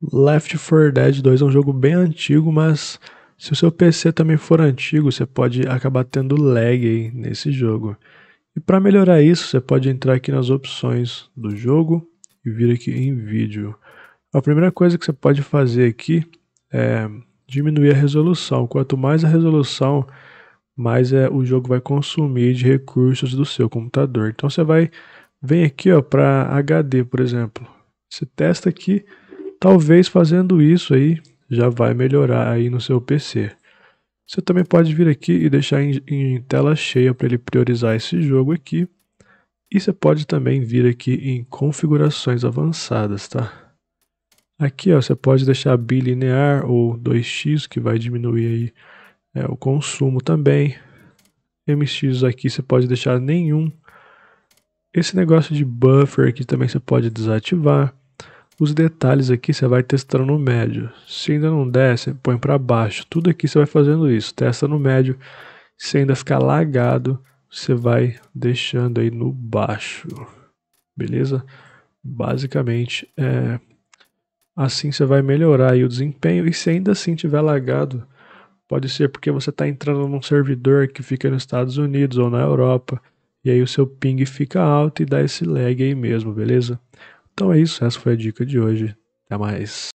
Left 4 Dead 2 é um jogo bem antigo, mas se o seu PC também for antigo, você pode acabar tendo lag aí nesse jogo. E para melhorar isso, você pode entrar aqui nas opções do jogo e vir aqui em vídeo. A primeira coisa que você pode fazer aqui é diminuir a resolução. Quanto mais a resolução, mais é, o jogo vai consumir de recursos do seu computador. Então você vai, vem aqui ó para HD, por exemplo. Você testa aqui Talvez fazendo isso aí já vai melhorar aí no seu PC. Você também pode vir aqui e deixar em, em tela cheia para ele priorizar esse jogo aqui. E você pode também vir aqui em configurações avançadas, tá? Aqui ó, você pode deixar bilinear ou 2x, que vai diminuir aí é, o consumo também. MX aqui você pode deixar nenhum. Esse negócio de buffer aqui também você pode desativar. Os detalhes aqui você vai testando no médio. Se ainda não der, você põe para baixo. Tudo aqui você vai fazendo isso. Testa no médio. Se ainda ficar lagado, você vai deixando aí no baixo. Beleza? Basicamente é assim você vai melhorar aí o desempenho. E se ainda assim tiver lagado, pode ser porque você está entrando num servidor que fica nos Estados Unidos ou na Europa. E aí o seu ping fica alto e dá esse lag aí mesmo, beleza? Então é isso, essa foi a dica de hoje. Até mais.